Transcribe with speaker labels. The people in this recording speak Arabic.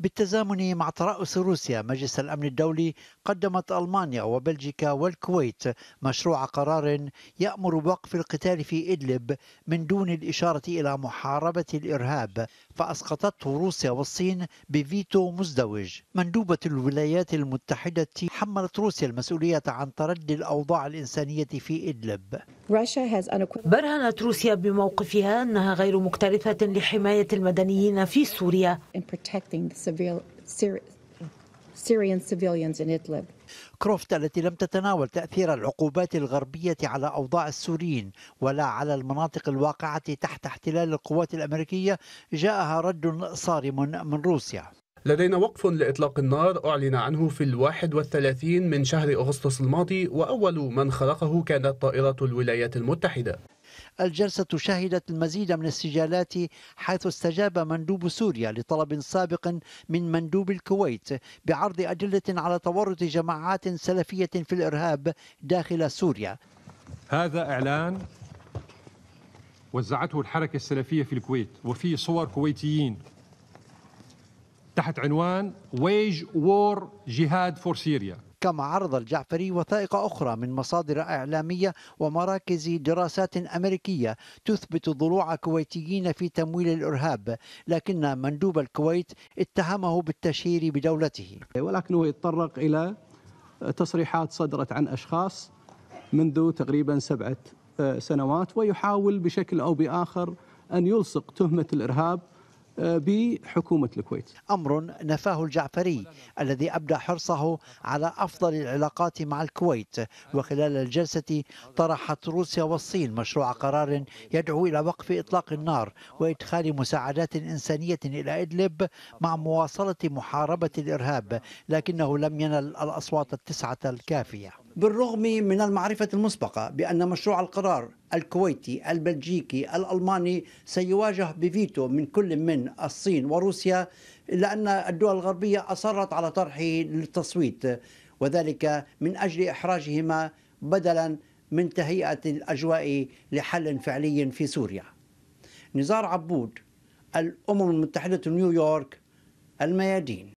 Speaker 1: بالتزامن مع ترأس روسيا مجلس الأمن الدولي قدمت ألمانيا وبلجيكا والكويت مشروع قرار يأمر بوقف القتال في إدلب من دون الإشارة إلى محاربة الإرهاب فأسقطته روسيا والصين بفيتو مزدوج مندوبة الولايات المتحدة حملت روسيا المسؤولية عن تردي الأوضاع الإنسانية في إدلب برهنت روسيا بموقفها أنها غير مكترثة لحماية المدنيين في سوريا كروفت التي لم تتناول تأثير العقوبات الغربية على أوضاع السوريين ولا على المناطق الواقعة تحت احتلال القوات الأمريكية جاءها رد صارم من روسيا لدينا وقف لإطلاق النار أعلن عنه في الواحد والثلاثين من شهر أغسطس الماضي وأول من خلقه كانت طائرة الولايات المتحدة الجلسة شهدت المزيد من السجالات حيث استجاب مندوب سوريا لطلب سابق من مندوب الكويت بعرض أدلة على تورط جماعات سلفية في الإرهاب داخل سوريا هذا إعلان وزعته الحركة السلفية في الكويت وفيه صور كويتيين تحت عنوان ويج وور جهاد فور سيريا كما عرض الجعفري وثائق أخرى من مصادر إعلامية ومراكز دراسات أمريكية تثبت ضلوع كويتيين في تمويل الإرهاب لكن مندوب الكويت اتهمه بالتشهير بدولته ولكنه يتطرق إلى تصريحات صدرت عن أشخاص منذ تقريبا سبعة آه، سنوات ويحاول بشكل أو بآخر أن يلصق تهمة الإرهاب بحكومة الكويت أمر نفاه الجعفري الذي أبدى حرصه على أفضل العلاقات مع الكويت وخلال الجلسة طرحت روسيا والصين مشروع قرار يدعو إلى وقف إطلاق النار وإدخال مساعدات إنسانية إلى إدلب مع مواصلة محاربة الإرهاب لكنه لم ينل الأصوات التسعة الكافية بالرغم من المعرفة المسبقة بأن مشروع القرار الكويتي البلجيكي الألماني سيواجه بفيتو من كل من الصين وروسيا إلا أن الدول الغربية أصرت على طرحه للتصويت وذلك من أجل إحراجهما بدلا من تهيئة الأجواء لحل فعلي في سوريا نزار عبود الأمم المتحدة نيويورك الميادين